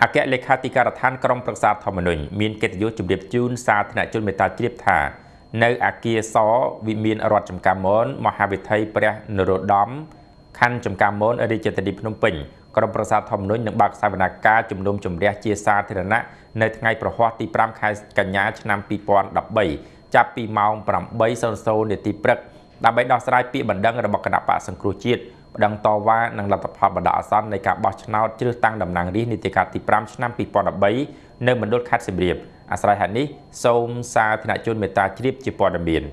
អគ្គលេខាធិការដ្ឋានក្រមប្រឹក្សាធម្មនុញ្ញមានកិត្តិយសជម្រាបជូនសាធារណជនមេត្តាជ្រាបថានៅអគារសវិមានរដ្ឋចំការមនមហាវិថីព្រះនរោត្តមខណ្ឌចំការមនរាជធានីភ្នំពេញក្រមប្រសាទធម្មនុញ្ញនឹងបើកសវនកម្មជំនុំជម្រះជាសាធារណៈនៅថ្ងៃប្រហ័សទី5ខែកញ្ញាឆ្នាំ2013ចាប់ពីម៉ោង8:00នាទីព្រឹកដើម្បីដោះស្រាយពាក្យបណ្ដឹងរបស់គណៈបកសង្គ្រោះជាតិបណ្ដឹងតវ៉ានិងលទ្ធផលបណ្ដោះអាសន្ននៃការបោះឆ្នោតជ្រើសតាំងតំណាងរាស្ត្រនីតិកាលទី5ឆ្នាំ2013នៅមណ្ឌលខេត្តសៀមរាបអាស្រ័យហេតុនេះសូមសាធារណជនមេត្តាជ្រាប ជាព័ត៌មាន